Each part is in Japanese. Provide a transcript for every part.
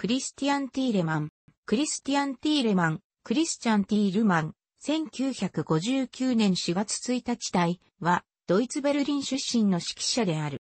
クリスティアン・ティーレマン、クリスティアン・ティーレマン、クリスチャン・ティールマン、1959年4月1日隊は、ドイツベルリン出身の指揮者である。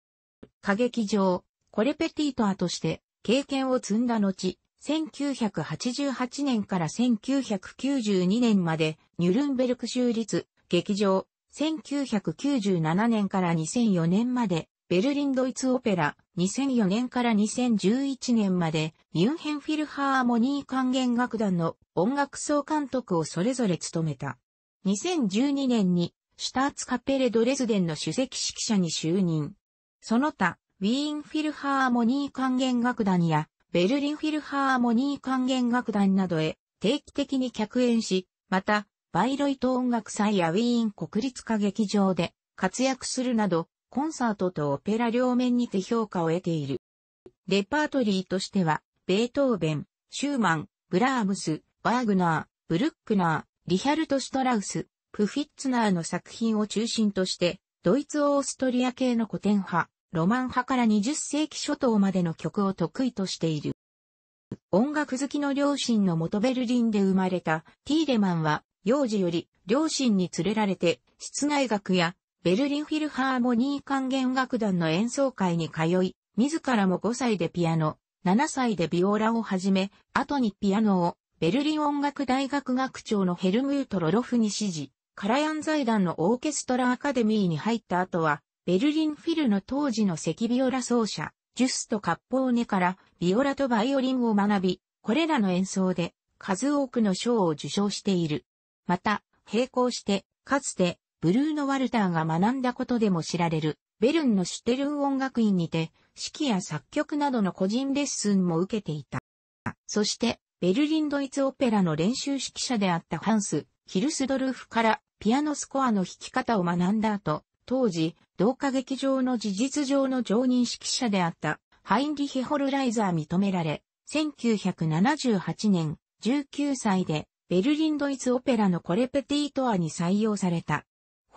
歌劇場、コレペティートアとして経験を積んだ後、1988年から1992年までニュルンベルク州立劇場、1997年から2004年までベルリンドイツオペラ2004年から2011年までミュンヘンフィルハーモニー管弦楽団の音楽総監督をそれぞれ務めた。2012年にシュターツカペレドレズデンの首席指揮者に就任。その他、ウィーンフィルハーモニー管弦楽団やベルリンフィルハーモニー管弦楽団などへ定期的に客演し、また、バイロイト音楽祭やウィーン国立歌劇場で活躍するなど、コンサートとオペラ両面にて評価を得ている。レパートリーとしては、ベートーベン、シューマン、ブラームス、バーグナー、ブルックナー、リヒャルト・シュトラウス、プフィッツナーの作品を中心として、ドイツ・オーストリア系の古典派、ロマン派から20世紀初頭までの曲を得意としている。音楽好きの両親の元ベルリンで生まれたティーレマンは、幼児より両親に連れられて、室内楽やベルリンフィルハーモニー管弦楽団の演奏会に通い、自らも5歳でピアノ、7歳でビオラを始め、後にピアノを、ベルリン音楽大学学長のヘルムート・ロロフに指示、カラヤン財団のオーケストラアカデミーに入った後は、ベルリンフィルの当時の赤ビオラ奏者、ジュスとカッポーネからビオラとバイオリンを学び、これらの演奏で数多くの賞を受賞している。また、並行して、かつてブルーノ・ワルターが学んだことでも知られる、ベルンのシュテルン音楽院にて、指揮や作曲などの個人レッスンも受けていた。そして、ベルリンドイツオペラの練習指揮者であったハンス・ヒルスドルフからピアノスコアの弾き方を学んだ後、当時、同化劇場の事実上の常任指揮者であったハインリヒ・ホルライザー認められ、1978年19歳でベルリンドイツオペラのコレペティートアに採用された。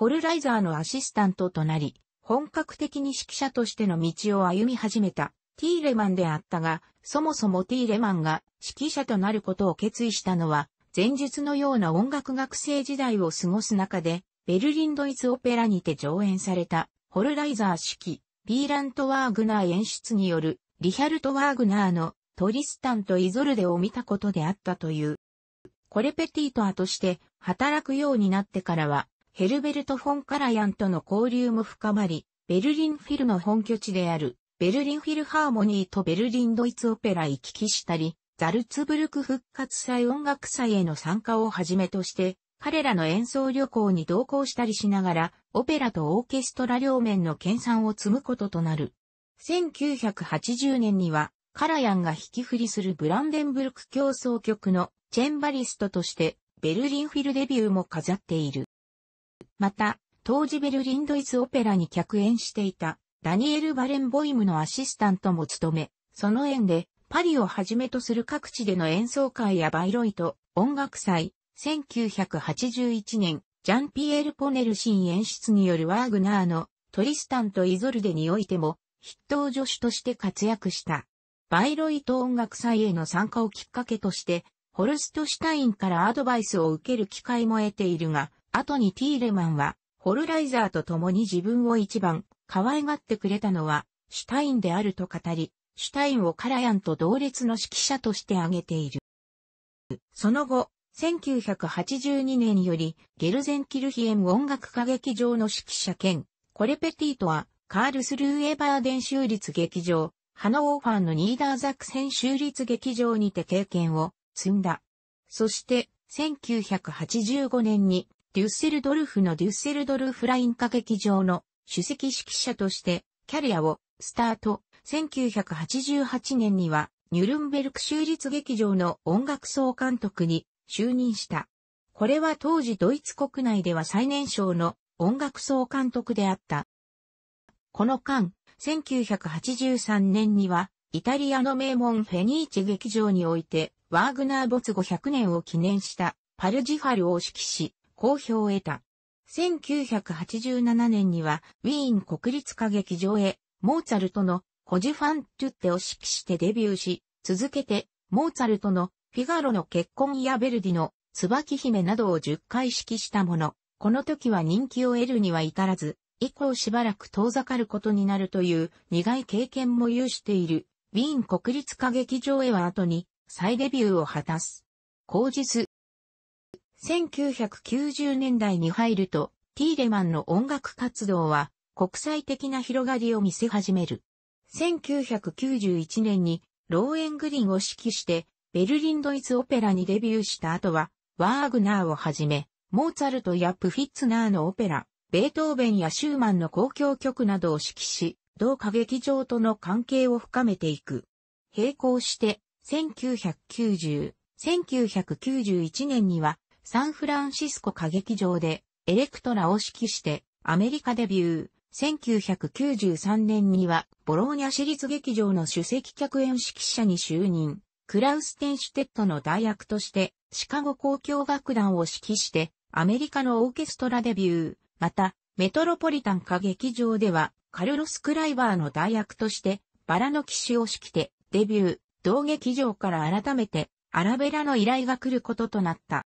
ホルライザーのアシスタントとなり、本格的に指揮者としての道を歩み始めたティーレマンであったが、そもそもティーレマンが指揮者となることを決意したのは、前述のような音楽学生時代を過ごす中で、ベルリンドイツオペラにて上演された、ホルライザー式、ビーラント・ワーグナー演出による、リヒャルト・ワーグナーのトリスタンとイゾルデを見たことであったという。コレペティートアとして働くようになってからは、ヘルベルト・フォン・カラヤンとの交流も深まり、ベルリン・フィルの本拠地である、ベルリン・フィルハーモニーとベルリン・ドイツ・オペラ行き来したり、ザルツブルク復活祭音楽祭への参加をはじめとして、彼らの演奏旅行に同行したりしながら、オペラとオーケストラ両面の研鑽を積むこととなる。1980年には、カラヤンが引き振りするブランデンブルク競争局のチェンバリストとして、ベルリンフィルデビューも飾っている。また、当時ベルリンドイツオペラに客演していたダニエル・バレンボイムのアシスタントも務め、その縁でパリをはじめとする各地での演奏会やバイロイト音楽祭、1981年、ジャンピエール・ポネル新演出によるワーグナーのトリスタンとイゾルデにおいても筆頭助手として活躍した。バイロイト音楽祭への参加をきっかけとして、ホルストシュタインからアドバイスを受ける機会も得ているが、後にティーレマンは、ホルライザーと共に自分を一番、可愛がってくれたのは、シュタインであると語り、シュタインをカラヤンと同列の指揮者として挙げている。その後、1982年より、ゲルゼンキルヒエム音楽歌劇場の指揮者兼、コレペティートは、カールスルーエバーデン州立劇場、ハノーファンのニーダーザクセン州立劇場にて経験を積んだ。そして、1985年にデュッセルドルフのデュッセルドルフライン歌劇場の首席指揮者としてキャリアをスタート。1988年にはニュルンベルク州立劇場の音楽総監督に就任した。これは当時ドイツ国内では最年少の音楽総監督であった。この間、1983年にはイタリアの名門フェニーチ劇場においてワーグナー没後100年を記念したパルジファルを指揮し、好評を得た。1987年には、ウィーン国立歌劇場へ、モーツァルトのコジファン・トゥッテを指揮してデビューし、続けて、モーツァルトのフィガロの結婚やベルディの椿姫などを10回指揮したもの、この時は人気を得るには至らず、以降しばらく遠ざかることになるという苦い経験も有している、ウィーン国立歌劇場へは後に再デビューを果たす。後日、1990年代に入ると、ティーレマンの音楽活動は国際的な広がりを見せ始める。1991年にローエングリンを指揮してベルリンドイツオペラにデビューした後は、ワーグナーをはじめ、モーツァルトやプフィッツナーのオペラ、ベートーベンやシューマンの公共曲などを指揮し、同歌劇場との関係を深めていく。並行して、1990、1991年には、サンフランシスコ歌劇場でエレクトラを指揮してアメリカデビュー。1993年にはボローニャ市立劇場の主席客演指揮者に就任。クラウス・テンシュテットの代役としてシカゴ交響楽団を指揮してアメリカのオーケストラデビュー。また、メトロポリタン歌劇場ではカルロス・クライバーの代役としてバラの騎士を指揮てデビュー。同劇場から改めてアラベラの依頼が来ることとなった。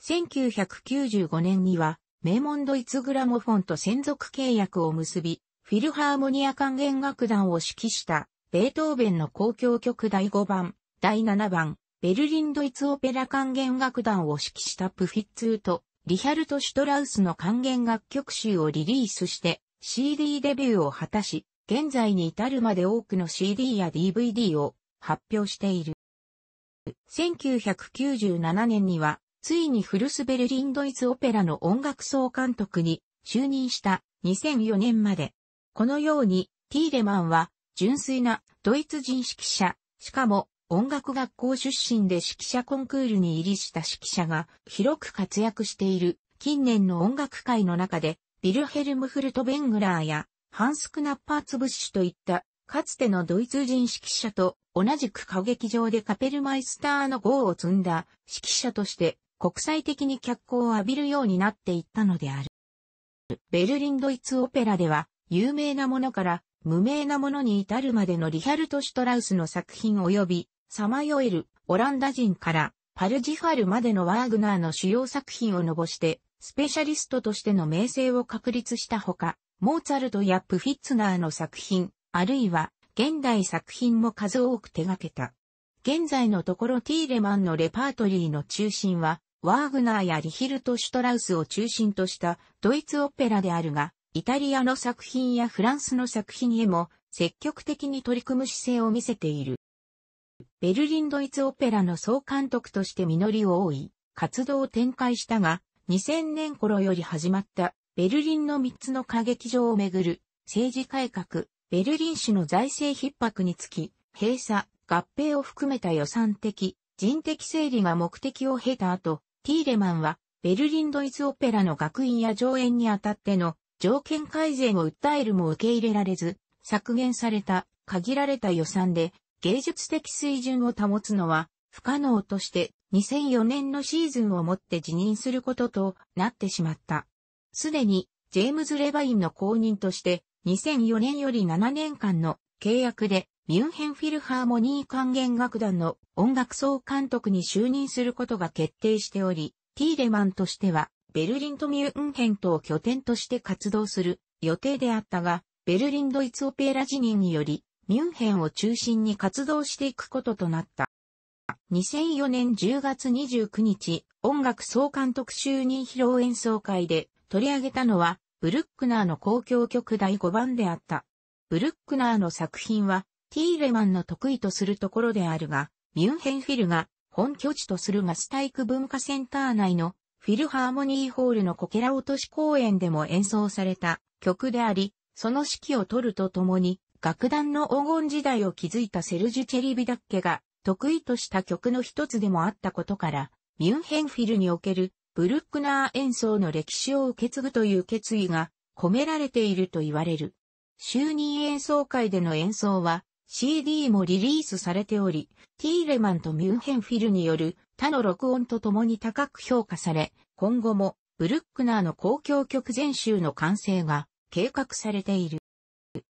1995年には、名門ドイツグラモフォンと専属契約を結び、フィルハーモニア管弦楽団を指揮した、ベートーベンの公共曲第5番、第7番、ベルリンドイツオペラ管弦楽団を指揮したプフィッツーと、リヒャルト・シュトラウスの管弦楽曲集をリリースして、CD デビューを果たし、現在に至るまで多くの CD や DVD を発表している。1997年にはついにフルスベルリンドイツオペラの音楽総監督に就任した2004年まで。このように、ティーレマンは純粋なドイツ人指揮者、しかも音楽学校出身で指揮者コンクールに入りした指揮者が広く活躍している近年の音楽界の中で、ビルヘルム・フルト・ベングラーやハンス・クナッパーツブッシュといったかつてのドイツ人指揮者と同じく歌劇場でカペルマイスターの号を積んだ指揮者として国際的に脚光を浴びるようになっていったのである。ベルリンドイツオペラでは、有名なものから無名なものに至るまでのリハルト・シュトラウスの作品及び、さまよえるオランダ人からパルジファルまでのワーグナーの主要作品を残して、スペシャリストとしての名声を確立したほか、モーツァルトやプフィッツナーの作品、あるいは現代作品も数多く手掛けた。現在のところティーレマンのレパートリーの中心は、ワーグナーやリヒルト・シュトラウスを中心としたドイツオペラであるが、イタリアの作品やフランスの作品へも積極的に取り組む姿勢を見せている。ベルリンドイツオペラの総監督として実りを追い、活動を展開したが、2000年頃より始まったベルリンの3つの歌劇場をめぐる政治改革、ベルリン市の財政逼迫につき、閉鎖、合併を含めた予算的、人的整理が目的を経た後、ティーレマンは、ベルリンドイツオペラの学院や上演にあたっての条件改善を訴えるも受け入れられず、削減された限られた予算で芸術的水準を保つのは不可能として2004年のシーズンをもって辞任することとなってしまった。すでにジェームズ・レバインの後任として2004年より7年間の契約でミュンヘンフィルハーモニー管弦楽団の音楽総監督に就任することが決定しており、ティーレマンとしては、ベルリンとミュンヘンとを拠点として活動する予定であったが、ベルリンドイツオペラ辞任により、ミュンヘンを中心に活動していくこととなった。2004年10月29日、音楽総監督就任披露演奏会で取り上げたのは、ブルックナーの公共曲第5番であった。ブルックナーの作品は、ティーレマンの得意とするところであるが、ミュンヘンフィルが本拠地とするガスタイク文化センター内のフィルハーモニーホールのコケラ落とし公演でも演奏された曲であり、その指揮を取るとともに、楽団の黄金時代を築いたセルジュ・チェリビダッケが得意とした曲の一つでもあったことから、ミュンヘンフィルにおけるブルックナー演奏の歴史を受け継ぐという決意が込められていると言われる。就任演奏会での演奏は CD もリリースされており、ティーレマンとミュンヘンフィルによる他の録音とともに高く評価され、今後もブルックナーの公共曲全集の完成が計画されている。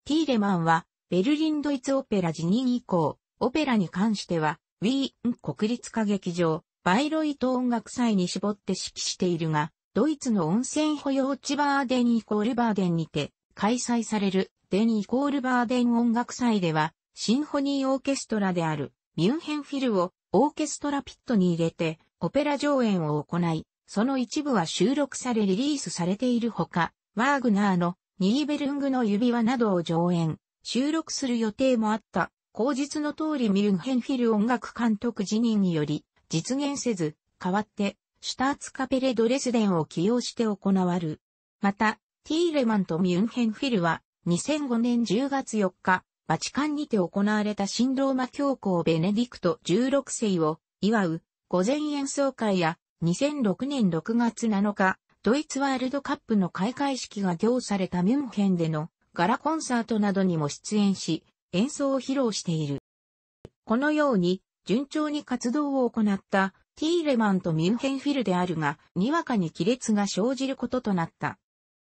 ティーレマンはベルリンドイツオペラ辞任以降、オペラに関してはウィーン国立歌劇場、バイロイト音楽祭に絞って指揮しているが、ドイツの温泉保養地バーデンイコールバーデンにて開催されるデンイコールバーデン音楽祭ではシンフォニーオーケストラであるミュンヘンフィルをオーケストラピットに入れてオペラ上演を行い、その一部は収録されリリースされているほか、ワーグナーのニーベルングの指輪などを上演、収録する予定もあった。口実の通りミュンヘンフィル音楽監督辞任により実現せず、代わってシュターツカペレドレスデンを起用して行わる。また、ティーレマンとミュンヘンフィルは2005年10月4日、バチカンにて行われた新ローマ教皇ベネディクト16世を祝う午前演奏会や2006年6月7日、ドイツワールドカップの開会式が行されたミュンヘンでのガラコンサートなどにも出演し、演奏を披露している。このように、順調に活動を行ったティーレマンとミュンヘンフィルであるが、にわかに亀裂が生じることとなった。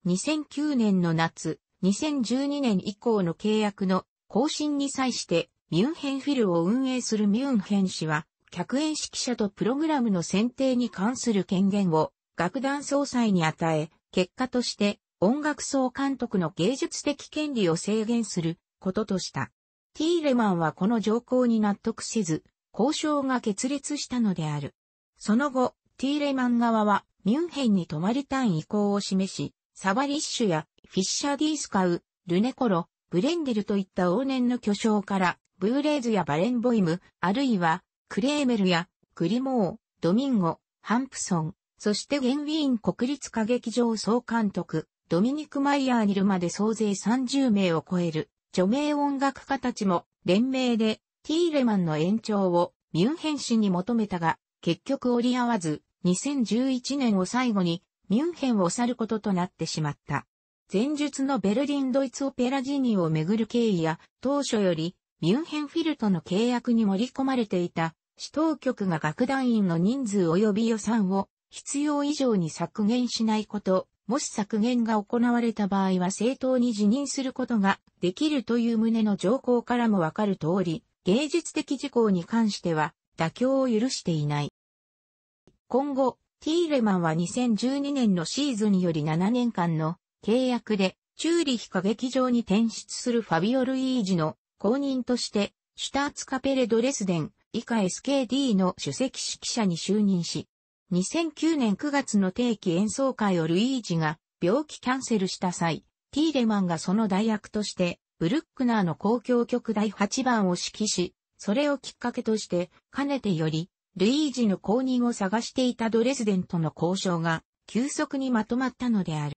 2009年の夏、2012年以降の契約の更新に際して、ミュンヘンフィルを運営するミュンヘン氏は、客演指揮者とプログラムの選定に関する権限を楽団総裁に与え、結果として音楽総監督の芸術的権利を制限することとした。ティーレマンはこの条項に納得せず、交渉が決裂したのである。その後、ティーレマン側はミュンヘンに泊まりたい意向を示し、サバリッシュやフィッシャー・ディースカウ、ルネコロ、ブレンデルといった往年の巨匠から、ブーレーズやバレンボイム、あるいは、クレーメルや、グリモー、ドミンゴ、ハンプソン、そしてゲンウィーン国立歌劇場総監督、ドミニク・マイヤーにいるまで総勢30名を超える、著名音楽家たちも、連名で、ティーレマンの延長を、ミュンヘン市に求めたが、結局折り合わず、2011年を最後に、ミュンヘンを去ることとなってしまった。前述のベルリンドイツオペラジニをめぐる経緯や、当初よりミュンヘンフィルとの契約に盛り込まれていた、市当局が楽団員の人数及び予算を必要以上に削減しないこと、もし削減が行われた場合は正当に辞任することができるという旨の条項からもわかる通り、芸術的事項に関しては妥協を許していない。今後、ティーレマンは2012年のシーズンより7年間の契約で、チューリヒ歌劇場に転出するファビオ・ルイージの公認として、シュターツカペレ・ドレスデン、以下 SKD の主席指揮者に就任し、2009年9月の定期演奏会をルイージが病気キャンセルした際、ティーレマンがその代役として、ブルックナーの公共曲第8番を指揮し、それをきっかけとして、かねてより、ルイージの公認を探していたドレスデンとの交渉が、急速にまとまったのである。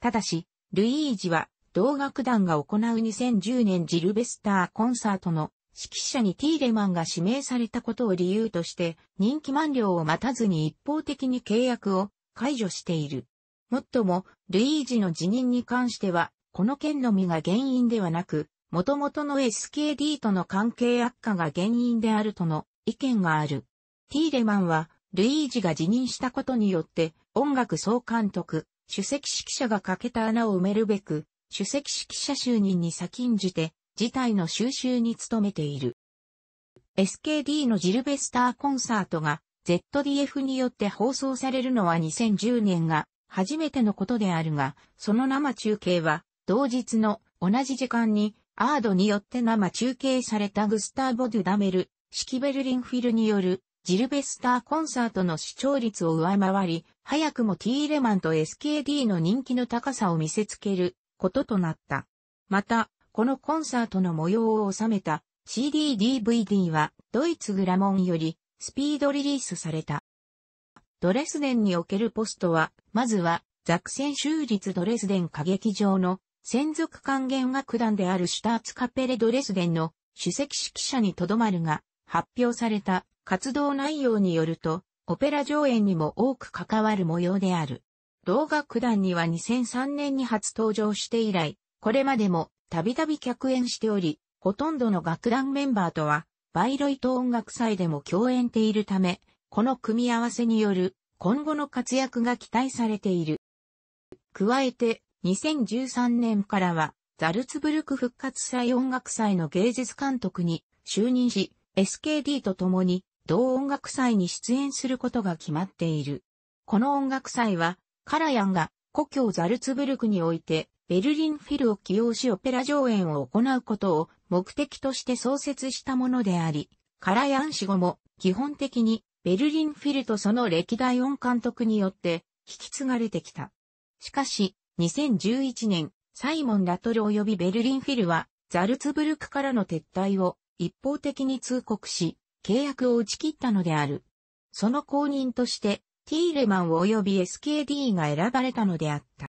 ただし、ルイージは、同楽団が行う2010年ジルベスターコンサートの指揮者にティーレマンが指名されたことを理由として人気満了を待たずに一方的に契約を解除している。もっとも、ルイージの辞任に関しては、この件のみが原因ではなく、元々の SKD との関係悪化が原因であるとの意見がある。ティーレマンは、ルイージが辞任したことによって、音楽総監督、主席指揮者が欠けた穴を埋めるべく、主席指揮者就任に先んじて、事態の収集に努めている。SKD のジルベスターコンサートが ZDF によって放送されるのは2010年が初めてのことであるが、その生中継は同日の同じ時間にアードによって生中継されたグスターボ・デュ・ダメル、式ベルリンフィルによるジルベスターコンサートの視聴率を上回り、早くも T レマンと SKD の人気の高さを見せつけることとなった。また、このコンサートの模様を収めた CD-DVD はドイツグラモンよりスピードリリースされた。ドレスデンにおけるポストは、まずはザクセン州立ドレスデン歌劇場の専属還元楽団であるシュターツカペレドレスデンの首席指揮者にとどまるが、発表された活動内容によると、オペラ上演にも多く関わる模様である。同楽団には2003年に初登場して以来、これまでもたびたび客演しており、ほとんどの楽団メンバーとは、バイロイト音楽祭でも共演ているため、この組み合わせによる今後の活躍が期待されている。加えて、2013年からは、ザルツブルク復活祭音楽祭の芸術監督に就任し、SKD と共に同音楽祭に出演することが決まっている。この音楽祭は、カラヤンが故郷ザルツブルクにおいて、ベルリンフィルを起用しオペラ上演を行うことを目的として創設したものであり、カラヤン氏後も基本的にベルリンフィルとその歴代音監督によって引き継がれてきた。しかし、2011年、サイモン・ラトル及びベルリンフィルはザルツブルクからの撤退を一方的に通告し、契約を打ち切ったのである。その後任として、ティーレマン及び SKD が選ばれたのであった。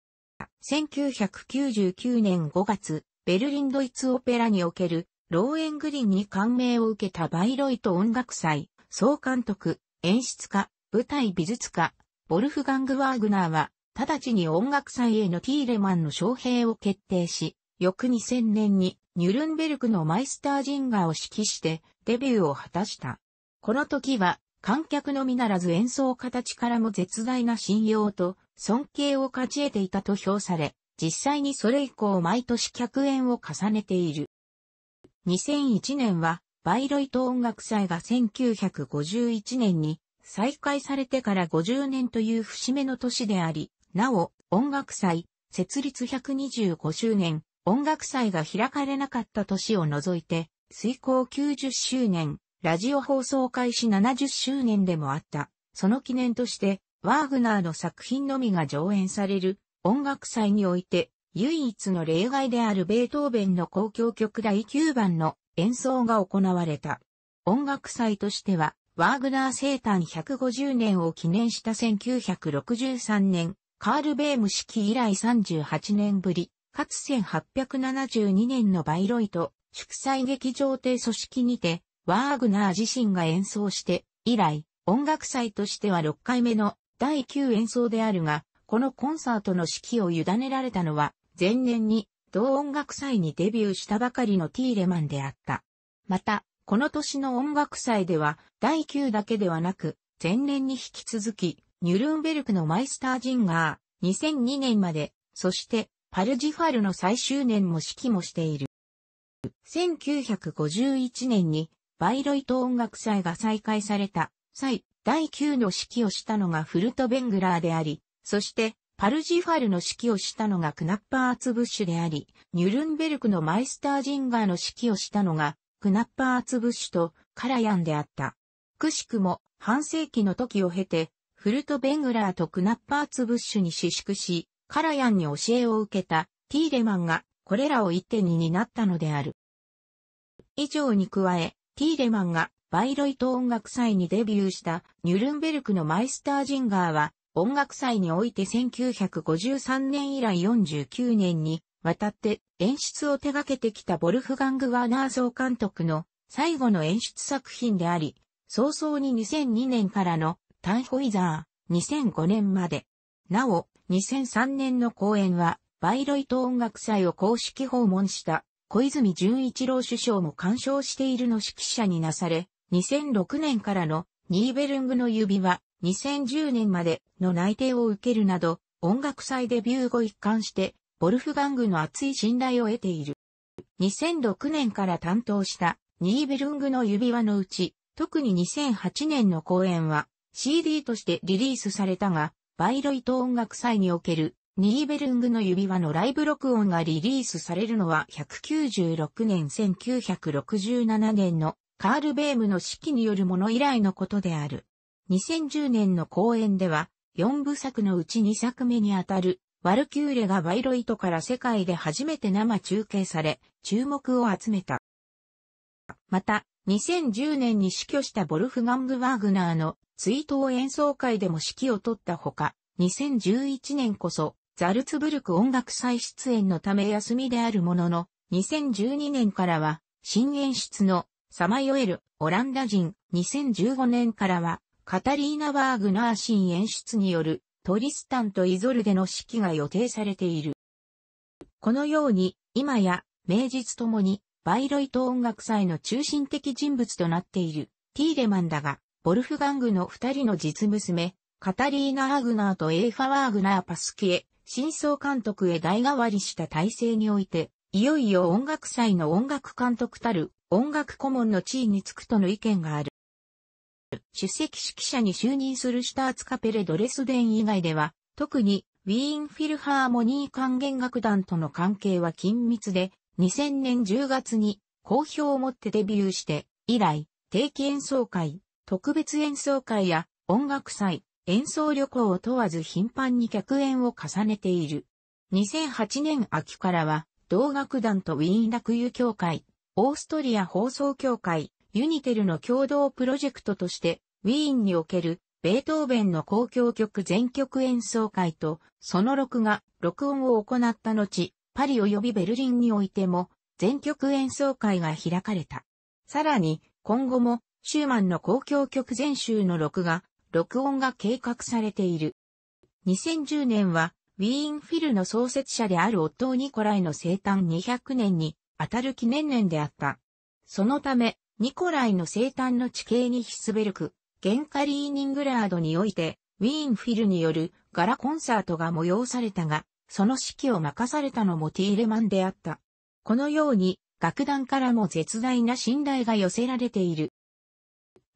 1999年5月、ベルリンドイツオペラにおける、ローエングリンに感銘を受けたバイロイト音楽祭、総監督、演出家、舞台美術家、ボルフガング・ワーグナーは、直ちに音楽祭へのティーレマンの招聘を決定し、翌2000年にニュルンベルクのマイスタージンガーを指揮してデビューを果たした。この時は観客のみならず演奏形からも絶大な信用と尊敬を勝ち得ていたと評され、実際にそれ以降毎年客演を重ねている。2001年はバイロイト音楽祭が1951年に再開されてから50年という節目の年であり、なお音楽祭設立125周年音楽祭が開かれなかった年を除いて、遂行90周年、ラジオ放送開始70周年でもあった。その記念として、ワーグナーの作品のみが上演される音楽祭において、唯一の例外であるベートーベンの交響曲第9番の演奏が行われた。音楽祭としては、ワーグナー生誕150年を記念した1963年、カール・ベーム式以来38年ぶり、かつ1872年のバイロイト、祝祭劇場帝組織にて、ワーグナー自身が演奏して、以来、音楽祭としては6回目の第9演奏であるが、このコンサートの指揮を委ねられたのは、前年に同音楽祭にデビューしたばかりのティーレマンであった。また、この年の音楽祭では、第9だけではなく、前年に引き続き、ニュルンベルクのマイスタージンガー、2002年まで、そして、パルジファルの最終年も指揮もしている。1951年にバイロイト音楽祭が再開された際、第9の指揮をしたのがフルト・ベングラーであり、そしてパルジファルの指揮をしたのがクナッパー・アツブッシュであり、ニュルンベルクのマイスター・ジンガーの指揮をしたのがクナッパー・アツブッシュとカラヤンであった。くしくも半世紀の時を経て、フルト・ベングラーとクナッパー・アツブッシュに死縮し、カラヤンに教えを受けたティーレマンがこれらを一手に担ったのである。以上に加え、ティーレマンがバイロイト音楽祭にデビューしたニュルンベルクのマイスタージンガーは音楽祭において1953年以来49年にわたって演出を手掛けてきたボルフガング・ワーナー総監督の最後の演出作品であり、早々に2002年からのタンホイザー2005年まで、なお2003年の公演は、バイロイト音楽祭を公式訪問した小泉純一郎首相も鑑賞しているの指揮者になされ、2006年からのニーベルングの指輪、2010年までの内定を受けるなど、音楽祭デビュー後一貫して、ボルフガングの厚い信頼を得ている。2006年から担当したニーベルングの指輪のうち、特に2008年の公演は CD としてリリースされたが、バイロイト音楽祭におけるニーベルングの指輪のライブ録音がリリースされるのは196年1967年のカール・ベームの指揮によるもの以来のことである。2010年の公演では4部作のうち2作目にあたるワルキューレがバイロイトから世界で初めて生中継され注目を集めた。また、2010年に死去したボルフガング・ワーグナーの追悼演奏会でも指揮を取ったほか、2011年こそ、ザルツブルク音楽祭出演のため休みであるものの、2012年からは、新演出の、サマヨエル、オランダ人、2015年からは、カタリーナ・ワーグナー新演出による、トリスタンとイゾルでの指揮が予定されている。このように、今や、名実ともに、バイロイト音楽祭の中心的人物となっている、ティーレマンだが、ボルフガングの二人の実娘、カタリーナ・アーグナーとエーファ・ワーグナー・パスキエ、真監督へ代替わりした体制において、いよいよ音楽祭の音楽監督たる音楽顧問の地位につくとの意見がある。出席指揮者に就任するシュターツカペレ・ドレスデン以外では、特にウィーン・フィルハーモニー管弦楽団との関係は緊密で、2000年10月に好評をもってデビューして、以来、定期演奏会、特別演奏会や音楽祭、演奏旅行を問わず頻繁に客演を重ねている。2008年秋からは、同楽団とウィーン楽友協会、オーストリア放送協会、ユニテルの共同プロジェクトとして、ウィーンにおけるベートーベンの交響曲全曲演奏会と、その録画、録音を行った後、パリ及びベルリンにおいても、全曲演奏会が開かれた。さらに、今後もシューマンの交響曲全集の録画、録音が計画されている。2010年は、ウィーンフィルの創設者であるオットー・ニコライの生誕200年に当たる記念年であった。そのため、ニコライの生誕の地形にひすベルク、ゲンカリーニングラードにおいて、ウィーンフィルによるガラコンサートが催されたが、その指揮を任されたのもティーレマンであった。このように、楽団からも絶大な信頼が寄せられている。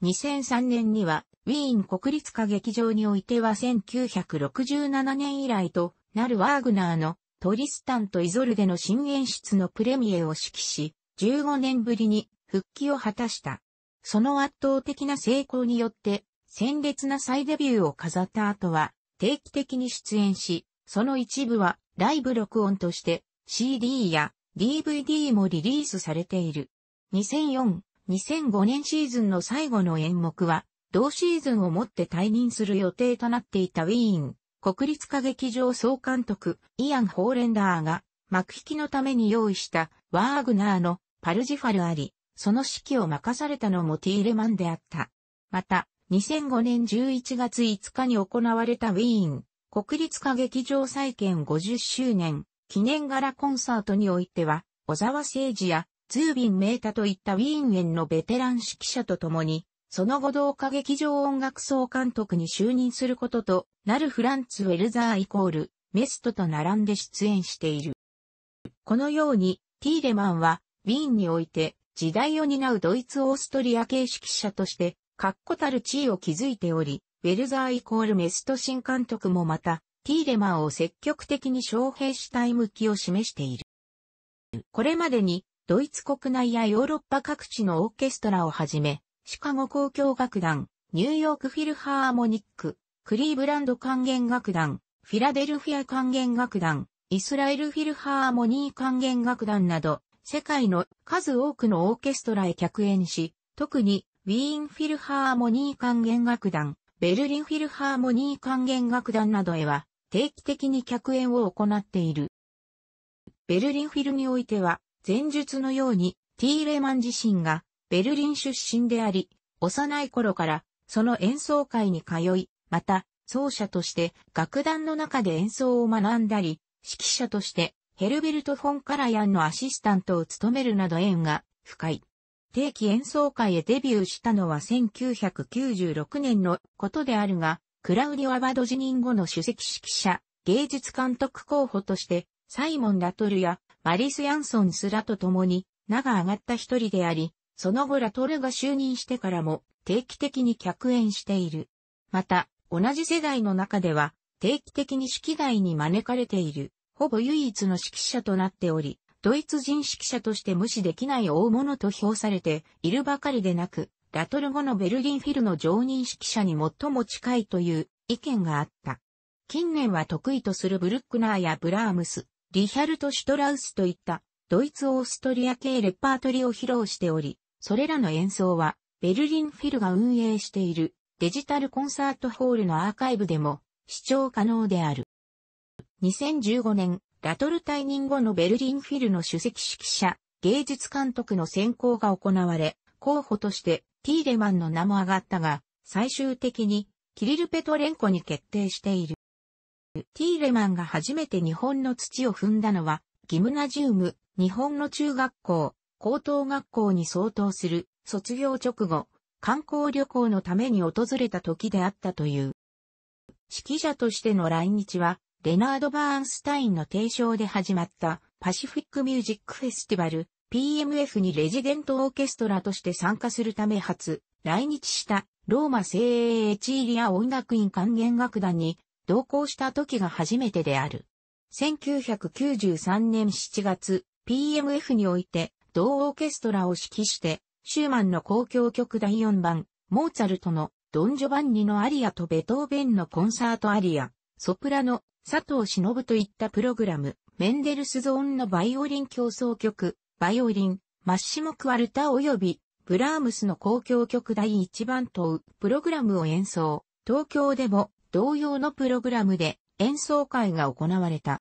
2003年には、ウィーン国立歌劇場においては1967年以来となるワーグナーのトリスタンとイゾルデの新演出のプレミエを指揮し、15年ぶりに復帰を果たした。その圧倒的な成功によって、鮮烈な再デビューを飾った後は、定期的に出演し、その一部はライブ録音として CD や DVD もリリースされている。2004 2005年シーズンの最後の演目は、同シーズンをもって退任する予定となっていたウィーン、国立歌劇場総監督、イアン・ホーレンダーが、幕引きのために用意したワーグナーのパルジファルあり、その指揮を任されたのもティーレマンであった。また、2005年11月5日に行われたウィーン、国立歌劇場再建50周年記念柄コンサートにおいては、小沢誠二やツービン・メータといったウィーン園のベテラン指揮者と共に、その後同化劇場音楽総監督に就任することとなるフランツ・ウェルザーイコール、メストと並んで出演している。このように、ティーレマンは、ウィーンにおいて、時代を担うドイツ・オーストリア系指揮者として、確固たる地位を築いており、ウェルザーイコールメスト新監督もまた、ティーレマンを積極的に招聘したい向きを示している。これまでにドイツ国内やヨーロッパ各地のオーケストラをはじめ、シカゴ交響楽団、ニューヨークフィルハーモニック、クリーブランド管弦楽団、フィラデルフィア管弦楽団、イスラエルフィルハーモニー管弦楽団など、世界の数多くのオーケストラへ客演し、特にウィーンフィルハーモニー管弦楽団、ベルリンフィルハーモニー管弦楽団などへは定期的に客演を行っている。ベルリンフィルにおいては前述のように、ティーレマン自身がベルリン出身であり、幼い頃からその演奏会に通い、また、奏者として楽団の中で演奏を学んだり、指揮者としてヘルベルト・フォン・カラヤンのアシスタントを務めるなど縁が深い。定期演奏会へデビューしたのは1996年のことであるが、クラウディオ・アバド辞任後の首席指揮者、芸術監督候補として、サイモン・ラトルやマリス・ヤンソンスらと共に、名が上がった一人であり、その後ラトルが就任してからも定期的に客演している。また、同じ世代の中では、定期的に指揮台に招かれている、ほぼ唯一の指揮者となっており、ドイツ人指揮者として無視できない大物と評されているばかりでなく、ラトル後のベルリンフィルの常任指揮者に最も近いという意見があった。近年は得意とするブルックナーやブラームス、リヒャルト・シュトラウスといったドイツ・オーストリア系レパートリを披露しており、それらの演奏はベルリン・フィルが運営しているデジタルコンサートホールのアーカイブでも視聴可能である。2015年、ラトル退任後のベルリン・フィルの首席指揮者、芸術監督の選考が行われ、候補としてティーレマンの名も上がったが、最終的にキリル・ペトレンコに決定している。ティーレマンが初めて日本の土を踏んだのは、ギムナジウム、日本の中学校、高等学校に相当する、卒業直後、観光旅行のために訪れた時であったという。指揮者としての来日は、レナード・バーンスタインの提唱で始まったパシフィック・ミュージック・フェスティバル PMF にレジデントオーケストラとして参加するため初来日したローマ精鋭エチーリア音楽院管弦楽団に同行した時が初めてである。1993年7月、PMF において、同オーケストラを指揮して、シューマンの交響曲第4番、モーツァルトのドン・ジョバンニのアリアとベトーベンのコンサートアリア、ソプラノ、佐藤忍といったプログラム、メンデルスゾーンのバイオリン競争曲、バイオリン、マッシモ・クワルタ及び、ブラームスの交響曲第1番とプログラムを演奏、東京でも同様のプログラムで演奏会が行われた。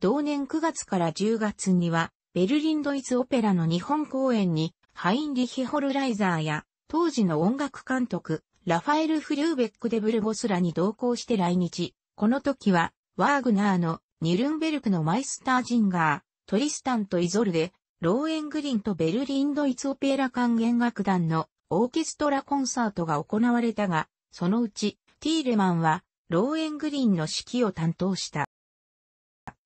同年9月から10月には、ベルリンドイツオペラの日本公演に、ハインリヒ・ホルライザーや、当時の音楽監督、ラファエル・フルーベック・デブルボスらに同行して来日。この時は、ワーグナーのニュルンベルクのマイスター・ジンガー、トリスタント・イゾルで、ローエングリンとベルリンドイツオペラ管弦楽団のオーケストラコンサートが行われたが、そのうちティーレマンは、ローエングリンの指揮を担当した。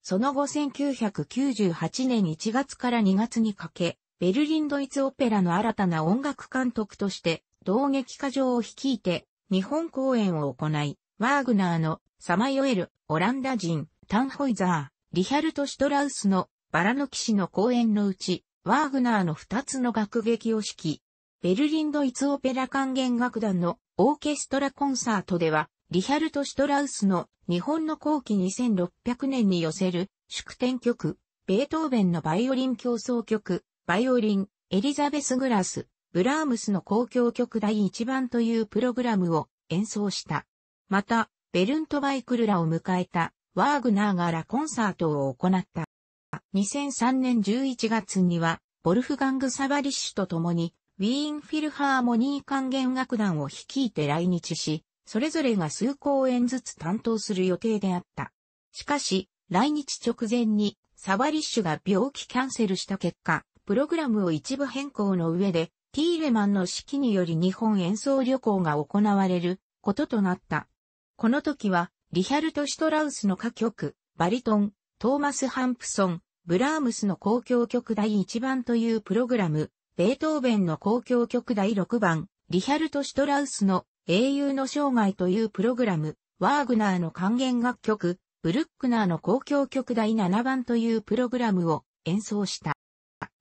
その後1998年1月から2月にかけ、ベルリンドイツオペラの新たな音楽監督として、同劇家場を率いて、日本公演を行い、ワーグナーのサマヨエル、オランダ人、タンホイザー、リヒャルト・シュトラウスのバラの騎士の公演のうち、ワーグナーの2つの楽劇を指揮、ベルリンドイツオペラ管弦楽団のオーケストラコンサートでは、リヒャルト・シュトラウスの日本の後期2600年に寄せる祝典曲、ベートーベンのバイオリン競争曲、バイオリン、エリザベス・グラス、ブラームスの交響曲第1番というプログラムを演奏した。また、ベルント・バイクルラを迎えたワーグナーがラコンサートを行った。2003年11月には、ボルフガング・サバリッシュと共にウィーンフィルハーモニー管弦楽団を率いて来日し、それぞれが数公演ずつ担当する予定であった。しかし、来日直前にサバリッシュが病気キャンセルした結果、プログラムを一部変更の上で、ティーレマンの指揮により日本演奏旅行が行われることとなった。この時は、リヒャルト・シュトラウスの歌曲、バリトン、トーマス・ハンプソン、ブラームスの公共曲第1番というプログラム、ベートーベンの公共曲第6番、リヒャルト・シュトラウスの英雄の生涯というプログラム、ワーグナーの還元楽曲、ブルックナーの公共曲第7番というプログラムを演奏した。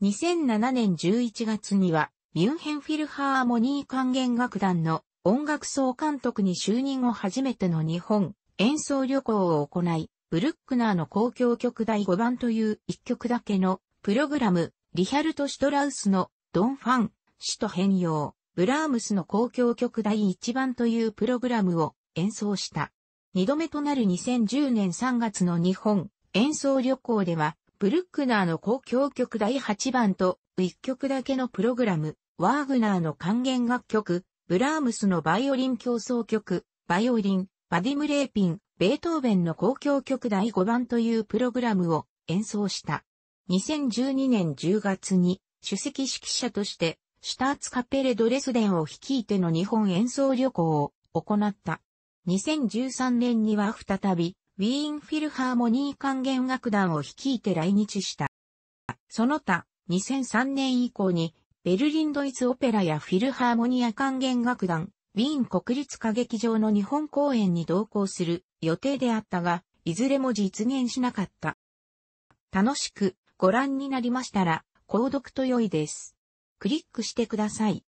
2007年11月には、ミュンヘンフィルハーモニー管弦楽団の音楽総監督に就任後初めての日本演奏旅行を行い、ブルックナーの公共曲第5番という1曲だけのプログラム、リヒャルト・シュトラウスのドンファン、首都変容、ブラームスの公共曲第1番というプログラムを演奏した。2度目となる2010年3月の日本演奏旅行では、ブルックナーの公共曲第8番と1曲だけのプログラム、ワーグナーの還元楽曲、ブラームスのバイオリン競争曲、バイオリン、バディムレーピン、ベートーベンの公共曲第5番というプログラムを演奏した。2012年10月に主席指揮者として、シュターツカペレドレスデンを率いての日本演奏旅行を行った。2013年には再び、ウィーンフィルハーモニー管弦楽団を率いて来日した。その他、2003年以降に、ベルリンドイツオペラやフィルハーモニア管弦楽団、ウィーン国立歌劇場の日本公演に同行する予定であったが、いずれも実現しなかった。楽しくご覧になりましたら、購読と良いです。クリックしてください。